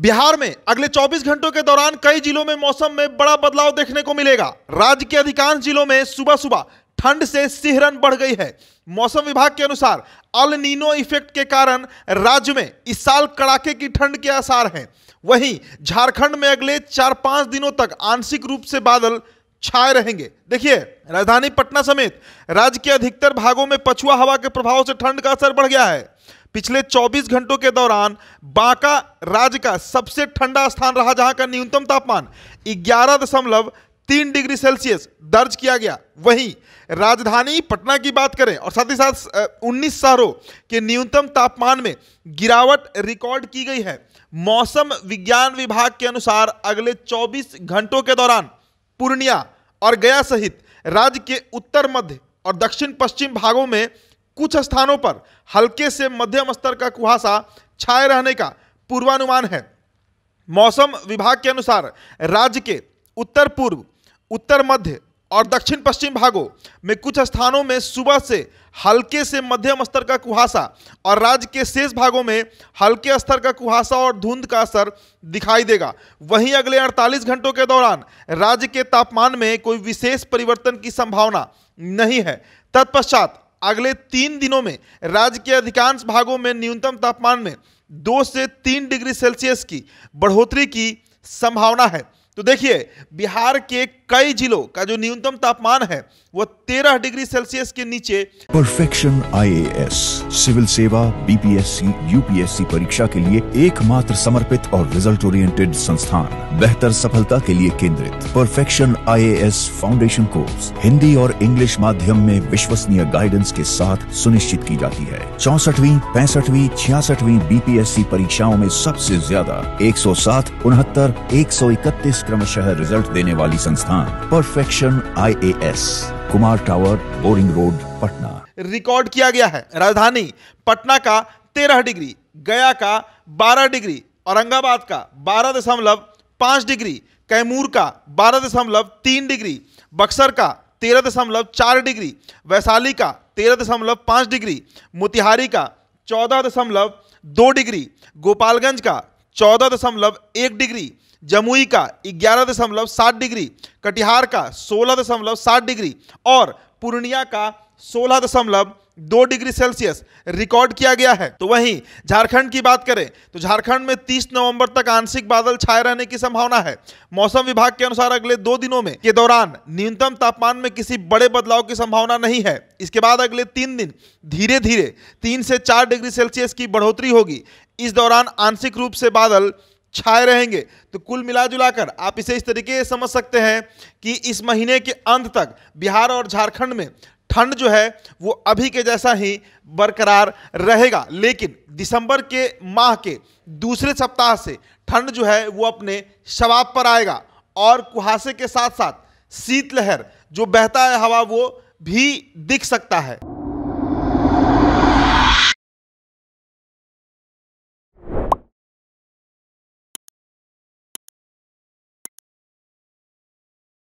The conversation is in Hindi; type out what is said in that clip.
बिहार में अगले 24 घंटों के दौरान कई जिलों में मौसम में बड़ा बदलाव देखने को मिलेगा राज्य के अधिकांश जिलों में सुबह सुबह ठंड से सिहरन बढ़ गई है मौसम विभाग के अनुसार अल नीनो इफेक्ट के कारण राज्य में इस साल कड़ाके की ठंड के आसार हैं वहीं झारखंड में अगले चार पांच दिनों तक आंशिक रूप से बादल छाए रहेंगे देखिए राजधानी पटना समेत राज्य के अधिकतर भागों में पछुआ हवा के प्रभाव से ठंड का असर बढ़ गया है पिछले 24 घंटों के दौरान बांका राज्य का सबसे ठंडा स्थान रहा जहां का न्यूनतम तापमान ग्यारह दशमलव तीन डिग्री सेल्सियस दर्ज किया गया वहीं राजधानी पटना की बात करें और साथ ही साथ उन्नीस शहरों के न्यूनतम तापमान में गिरावट रिकॉर्ड की गई है मौसम विज्ञान विभाग के अनुसार अगले 24 घंटों के दौरान पूर्णिया और गया सहित राज्य के उत्तर मध्य और दक्षिण पश्चिम भागों में कुछ स्थानों पर हल्के से मध्यम स्तर का कुहासा छाए रहने का पूर्वानुमान है मौसम विभाग के अनुसार राज्य के उत्तर पूर्व उत्तर मध्य और दक्षिण पश्चिम भागों में कुछ स्थानों में सुबह से हल्के से मध्यम स्तर का कुहासा और राज्य के शेष भागों में हल्के स्तर का कुहासा और धुंध का असर दिखाई देगा वहीं अगले 48 घंटों के दौरान राज्य के तापमान में कोई विशेष परिवर्तन की संभावना नहीं है तत्पश्चात अगले तीन दिनों में राज्य के अधिकांश भागों में न्यूनतम तापमान में दो से तीन डिग्री सेल्सियस की बढ़ोतरी की संभावना है तो देखिए बिहार के कई जिलों का जो न्यूनतम तापमान है वो 13 डिग्री सेल्सियस के नीचे परफेक्शन आईएएस सिविल सेवा बीपीएससी यूपीएससी परीक्षा के लिए एकमात्र समर्पित और रिजल्ट ओरिएंटेड संस्थान बेहतर सफलता के लिए केंद्रित perfection IAS foundation course Hindi और इंग्लिश माध्यम में विश्वसनीय गाइडेंस के साथ सुनिश्चित की जाती है चौसठवीं पैंसठवीं छियासठवीं बीपीएससी परीक्षाओं में सबसे ज्यादा एक सौ सात उनहत्तर एक सौ इकतीस क्रमशः रिजल्ट देने वाली संस्थान perfection IAS Kumar tower Boring road Patna record किया गया है राजधानी पटना का तेरह डिग्री गया का बारह डिग्री औरंगाबाद का बारह दशमलव पाँच डिग्री कैमूर का बारह दशमलव तीन डिग्री बक्सर का तेरह दशमलव चार डिग्री वैशाली का तेरह दशमलव पाँच डिग्री मोतिहारी का चौदह दशमलव दो डिग्री गोपालगंज का चौदह दशमलव एक डिग्री जमुई का ग्यारह दशमलव सात डिग्री कटिहार का सोलह दशमलव सात डिग्री और पूर्णिया का सोलह दशमलव दो डिग्री सेल्सियस रिकॉर्ड किया गया है तो वहीं झारखंड की बात करें तो झारखंड में 30 नवंबर तक आंशिक बादल छाए रहने की संभावना है मौसम विभाग के अनुसार अगले दो दिनों में के दौरान न्यूनतम तापमान में किसी बड़े बदलाव की संभावना नहीं है इसके बाद अगले तीन दिन धीरे धीरे तीन से चार डिग्री सेल्सियस की बढ़ोतरी होगी इस दौरान आंशिक रूप से बादल छाए रहेंगे तो कुल मिला जुलाकर आप इसे इस तरीके से समझ सकते हैं कि इस महीने के अंत तक बिहार और झारखंड में ठंड जो है वो अभी के जैसा ही बरकरार रहेगा लेकिन दिसंबर के माह के दूसरे सप्ताह से ठंड जो है वो अपने शबाब पर आएगा और कुहासे के साथ साथ शीतलहर जो बहता है हवा वो भी दिख सकता है